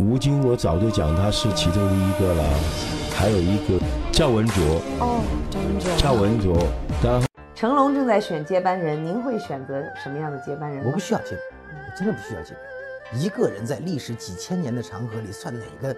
吴京，我早就讲他是其中的一个了，还有一个赵文卓。哦，赵文卓。赵文卓，当成龙正在选接班人，您会选择什么样的接班人？我不需要接，我真的不需要接。一个人在历史几千年的长河里，算哪个？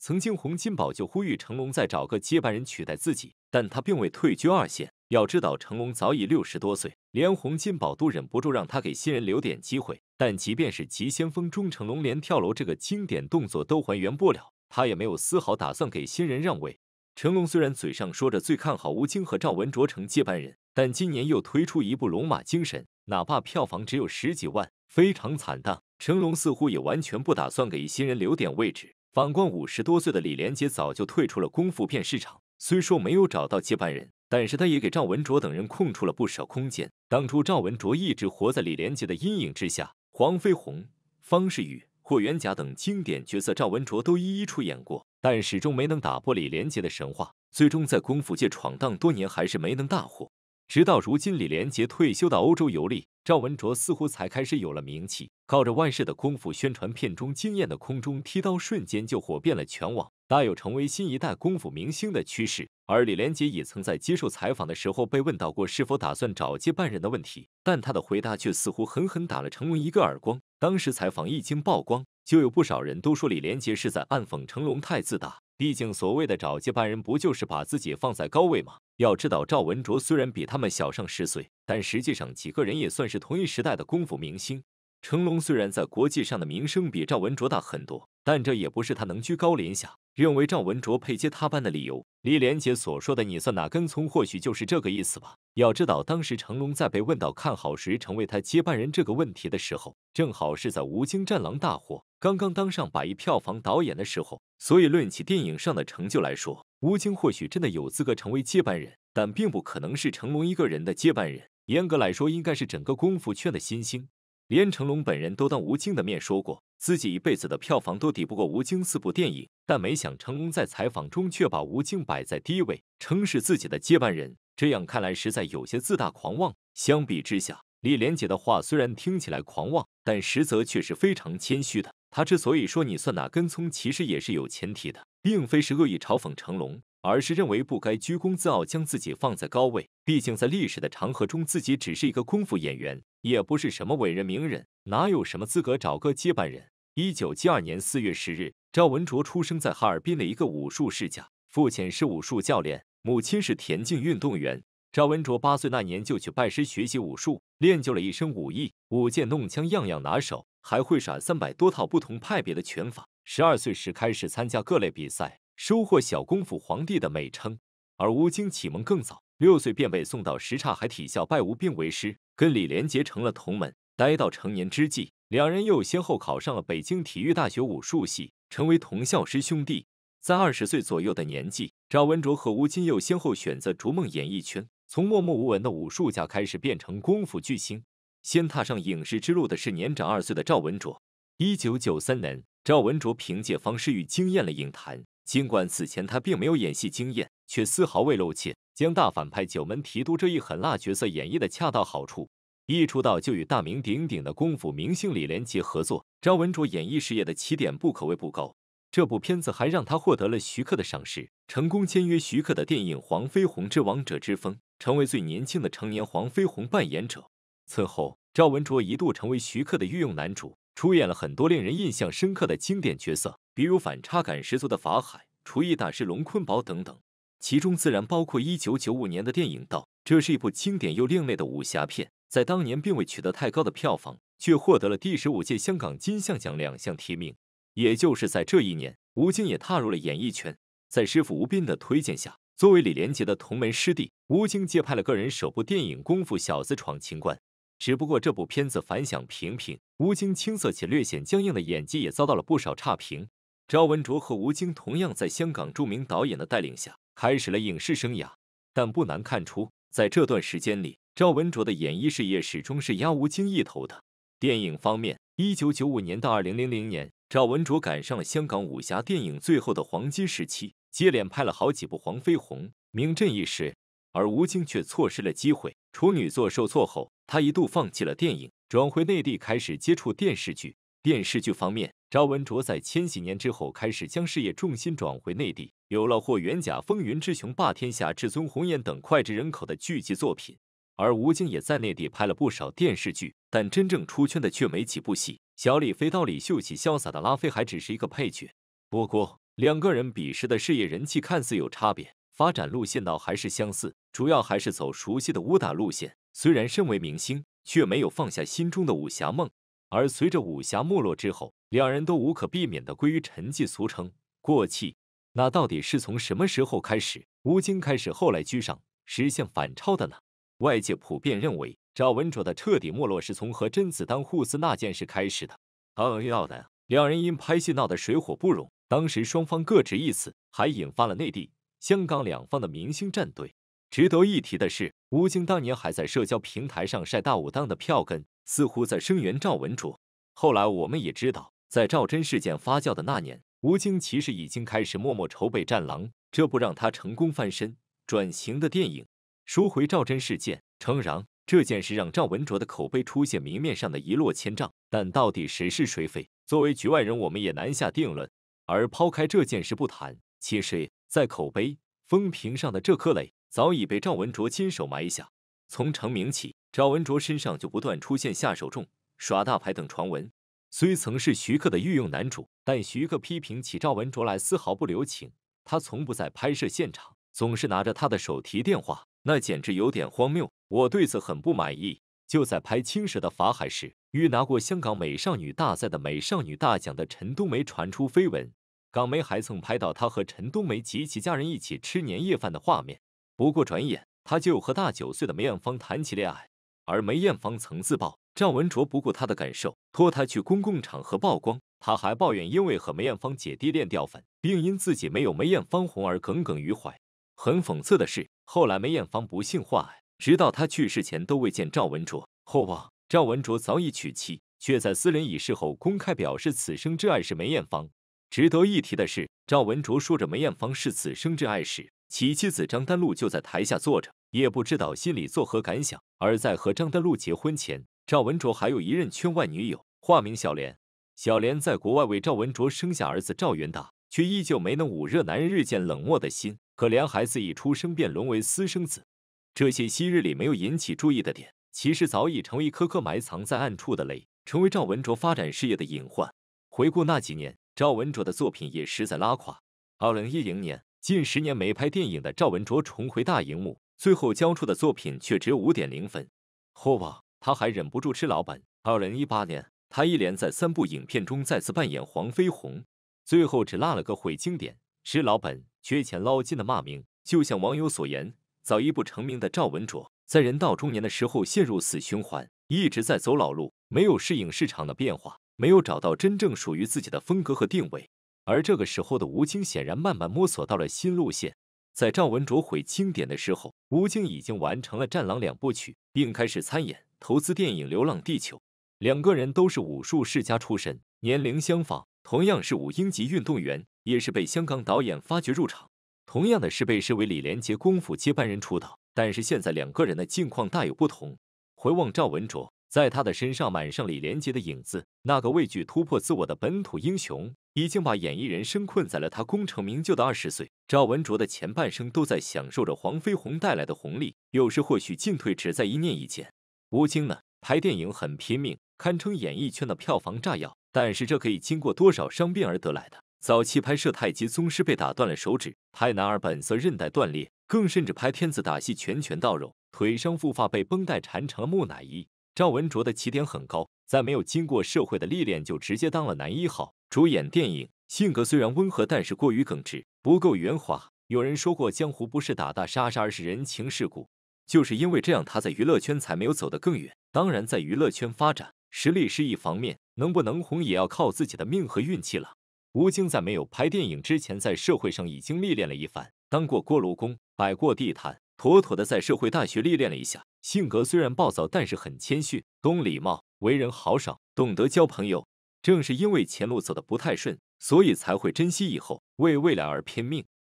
曾经洪金宝就呼吁成龙再找个接班人取代自己，但他并未退居二线。要知道，成龙早已六十多岁，连洪金宝都忍不住让他给新人留点机会。但即便是急先锋中成龙，连跳楼这个经典动作都还原不了，他也没有丝毫打算给新人让位。成龙虽然嘴上说着最看好吴京和赵文卓成接班人，但今年又推出一部《龙马精神》，哪怕票房只有十几万，非常惨淡。成龙似乎也完全不打算给新人留点位置。反观五十多岁的李连杰，早就退出了功夫片市场，虽说没有找到接班人。但是他也给赵文卓等人空出了不少空间。当初赵文卓一直活在李连杰的阴影之下，黄飞鸿、方世玉、霍元甲等经典角色赵文卓都一一出演过，但始终没能打破李连杰的神话。最终在功夫界闯荡多年，还是没能大火。直到如今，李连杰退休到欧洲游历，赵文卓似乎才开始有了名气。靠着《万世》的功夫宣传片中惊艳的空中踢刀，瞬间就火遍了全网。大有成为新一代功夫明星的趋势，而李连杰也曾在接受采访的时候被问到过是否打算找接班人的问题，但他的回答却似乎狠狠打了成龙一个耳光。当时采访一经曝光，就有不少人都说李连杰是在暗讽成龙太自大。毕竟所谓的找接班人，不就是把自己放在高位吗？要知道，赵文卓虽然比他们小上十岁，但实际上几个人也算是同一时代的功夫明星。成龙虽然在国际上的名声比赵文卓大很多，但这也不是他能居高临下认为赵文卓配接他班的理由。李连杰所说的“你算哪根葱”，或许就是这个意思吧。要知道，当时成龙在被问到看好谁成为他接班人这个问题的时候，正好是在吴京《战狼》大火、刚刚当上百亿票房导演的时候。所以，论起电影上的成就来说，吴京或许真的有资格成为接班人，但并不可能是成龙一个人的接班人。严格来说，应该是整个功夫圈的新星。连成龙本人都当吴京的面说过，自己一辈子的票房都抵不过吴京四部电影。但没想成龙在采访中却把吴京摆在第一位，称是自己的接班人。这样看来，实在有些自大狂妄。相比之下，李连杰的话虽然听起来狂妄，但实则却是非常谦虚的。他之所以说你算哪根葱，其实也是有前提的，并非是恶意嘲讽成龙。而是认为不该居功自傲，将自己放在高位。毕竟在历史的长河中，自己只是一个功夫演员，也不是什么伟人名人，哪有什么资格找个接班人？一九七二年四月十日，赵文卓出生在哈尔滨的一个武术世家，父亲是武术教练，母亲是田径运动员。赵文卓八岁那年就去拜师学习武术，练就了一身武艺，舞剑弄枪样样拿手，还会耍三百多套不同派别的拳法。十二岁时开始参加各类比赛。收获“小功夫皇帝”的美称，而吴京启蒙更早，六岁便被送到什刹海体校拜吴彬为师，跟李连杰成了同门。待到成年之际，两人又先后考上了北京体育大学武术系，成为同校师兄弟。在二十岁左右的年纪，赵文卓和吴京又先后选择逐梦演艺圈，从默默无闻的武术家开始变成功夫巨星。先踏上影视之路的是年长二岁的赵文卓。一九九三年，赵文卓凭借《方世玉》惊艳了影坛。尽管此前他并没有演戏经验，却丝毫未露怯，将大反派九门提督这一狠辣角色演绎的恰到好处。一出道就与大名鼎鼎的功夫明星李连杰合作，张文卓演艺事业的起点不可谓不高。这部片子还让他获得了徐克的赏识，成功签约徐克的电影《黄飞鸿之王者之风》，成为最年轻的成年黄飞鸿扮演者。此后，赵文卓一度成为徐克的御用男主，出演了很多令人印象深刻的经典角色。比如反差感十足的法海、厨艺大师龙坤宝等等，其中自然包括1995年的电影《道》，这是一部经典又另类的武侠片，在当年并未取得太高的票房，却获得了第十五届香港金像奖两项提名。也就是在这一年，吴京也踏入了演艺圈，在师傅吴斌的推荐下，作为李连杰的同门师弟，吴京接拍了个人首部电影《功夫小子闯情关》，只不过这部片子反响平平，吴京青涩且略显僵硬的演技也遭到了不少差评。赵文卓和吴京同样在香港著名导演的带领下开始了影视生涯，但不难看出，在这段时间里，赵文卓的演艺事业始终是压吴京一头的。电影方面，一九九五年到二零零零年，赵文卓赶上了香港武侠电影最后的黄金时期，接连拍了好几部《黄飞鸿》，名震一时；而吴京却错失了机会。处女作受挫后，他一度放弃了电影，转回内地开始接触电视剧。电视剧方面。赵文卓在千禧年之后开始将事业重心转回内地，有了《霍元甲》《风云之雄霸天下》《至尊红颜》等脍炙人口的剧集作品。而吴京也在内地拍了不少电视剧，但真正出圈的却没几部戏。小李飞刀、里秀气潇洒的拉菲还只是一个配角。不过，两个人彼时的事业人气看似有差别，发展路线倒还是相似，主要还是走熟悉的武打路线。虽然身为明星，却没有放下心中的武侠梦。而随着武侠没落之后，两人都无可避免的归于沉寂，俗称过气。那到底是从什么时候开始，吴京开始后来居上，实现反超的呢？外界普遍认为，赵文卓的彻底没落是从和甄子丹互撕那件事开始的。当然，要的，两人因拍戏闹得水火不容，当时双方各执一词，还引发了内地、香港两方的明星战队。值得一提的是，吴京当年还在社交平台上晒大武当的票根。似乎在声援赵文卓。后来我们也知道，在赵真事件发酵的那年，吴京其实已经开始默默筹备《战狼》，这部让他成功翻身转型的电影。说回赵真事件，诚然，这件事让赵文卓的口碑出现明面上的一落千丈。但到底谁是谁非，作为局外人，我们也难下定论。而抛开这件事不谈，其实，在口碑风评上的这颗雷，早已被赵文卓亲手埋下。从成名起。赵文卓身上就不断出现下手重、耍大牌等传闻。虽曾是徐克的御用男主，但徐克批评起赵文卓来丝毫不留情。他从不在拍摄现场，总是拿着他的手提电话，那简直有点荒谬。我对此很不满意。就在拍《青蛇》的法海时，与拿过香港美少女大赛的美少女大奖的陈冬梅传出绯闻。港媒还曾拍到他和陈冬梅及其家人一起吃年夜饭的画面。不过转眼他就和大九岁的梅艳芳谈起恋爱。而梅艳芳曾自曝，赵文卓不顾她的感受，拖她去公共场合曝光。他还抱怨因为和梅艳芳姐弟恋掉粉，并因自己没有梅艳芳红而耿耿于怀。很讽刺的是，后来梅艳芳不幸患癌，直到她去世前都未见赵文卓。后望赵文卓早已娶妻，却在私人仪式后公开表示此生挚爱是梅艳芳。值得一提的是，赵文卓说着梅艳芳是此生挚爱时。其妻子张丹露就在台下坐着，也不知道心里作何感想。而在和张丹露结婚前，赵文卓还有一任圈外女友，化名小莲。小莲在国外为赵文卓生下儿子赵元达，却依旧没能捂热男人日渐冷漠的心。可怜孩子一出生便沦为私生子。这些昔日里没有引起注意的点，其实早已成为一颗颗埋藏在暗处的雷，成为赵文卓发展事业的隐患。回顾那几年，赵文卓的作品也实在拉垮。二零一零年。近十年没拍电影的赵文卓重回大荧幕，最后交出的作品却只五点零分。后啊，他还忍不住吃老本。二零一八年，他一连在三部影片中再次扮演黄飞鸿，最后只落了个毁经典、吃老本、缺钱捞金的骂名。就像网友所言，早一步成名的赵文卓，在人到中年的时候陷入死循环，一直在走老路，没有适应市场的变化，没有找到真正属于自己的风格和定位。而这个时候的吴京显然慢慢摸索到了新路线，在赵文卓毁经典的时候，吴京已经完成了《战狼》两部曲，并开始参演投资电影《流浪地球》。两个人都是武术世家出身，年龄相仿，同样是五英级运动员，也是被香港导演发掘入场，同样的是被视为李连杰功夫接班人出道。但是现在两个人的境况大有不同。回望赵文卓，在他的身上满上李连杰的影子，那个畏惧突破自我的本土英雄。已经把演艺人生困在了他功成名就的二十岁。赵文卓的前半生都在享受着黄飞鸿带来的红利，有时或许进退只在一念一间。吴京呢，拍电影很拼命，堪称演艺圈的票房炸药。但是这可以经过多少伤病而得来的？早期拍摄《太极宗师》被打断了手指，拍《男儿本色》韧带断裂，更甚至拍《天子》打戏拳拳到肉，腿伤复发被绷带缠成了木乃伊。赵文卓的起点很高。在没有经过社会的历练就直接当了男一号主演电影，性格虽然温和，但是过于耿直，不够圆滑。有人说过，江湖不是打打杀杀，而是人情世故。就是因为这样，他在娱乐圈才没有走得更远。当然，在娱乐圈发展，实力是一方面，能不能红也要靠自己的命和运气了。吴京在没有拍电影之前，在社会上已经历练了一番，当过锅炉工，摆过地摊。妥妥的在社会大学历练了一下，性格虽然暴躁，但是很谦逊，懂礼貌，为人豪爽，懂得交朋友。正是因为前路走的不太顺，所以才会珍惜以后，为未来而拼命。